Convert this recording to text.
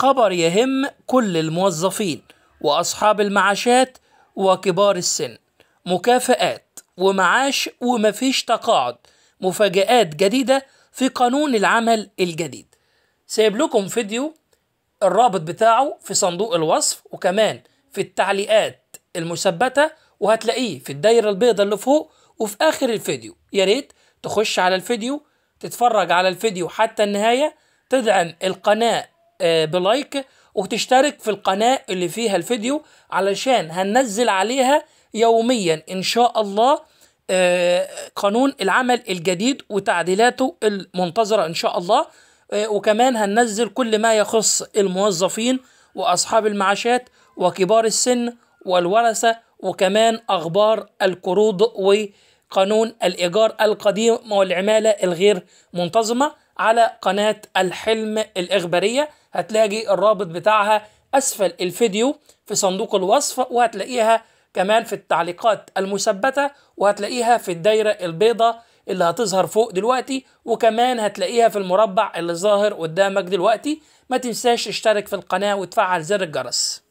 خبر يهم كل الموظفين وأصحاب المعاشات وكبار السن مكافآت ومعاش ومفيش تقاعد مفاجآت جديدة في قانون العمل الجديد سايب لكم فيديو الرابط بتاعه في صندوق الوصف وكمان في التعليقات المثبتة وهتلاقيه في الدايرة البيضاء اللي فوق وفي آخر الفيديو يا ريت تخش على الفيديو تتفرج على الفيديو حتى النهاية تدعم القناة آه، بلايك وتشترك في القناة اللي فيها الفيديو علشان هننزل عليها يوميا إن شاء الله آه، قانون العمل الجديد وتعديلاته المنتظرة إن شاء الله آه، وكمان هننزل كل ما يخص الموظفين وأصحاب المعاشات وكبار السن والورثة وكمان أخبار القروض وقانون الإيجار القديم والعمالة الغير منتظمة على قناة الحلم الإخبارية هتلاقي الرابط بتاعها اسفل الفيديو في صندوق الوصف وهتلاقيها كمان في التعليقات المثبته وهتلاقيها في الدايره البيضاء اللي هتظهر فوق دلوقتي وكمان هتلاقيها في المربع اللي ظاهر قدامك دلوقتي ما تنساش تشترك في القناه وتفعل زر الجرس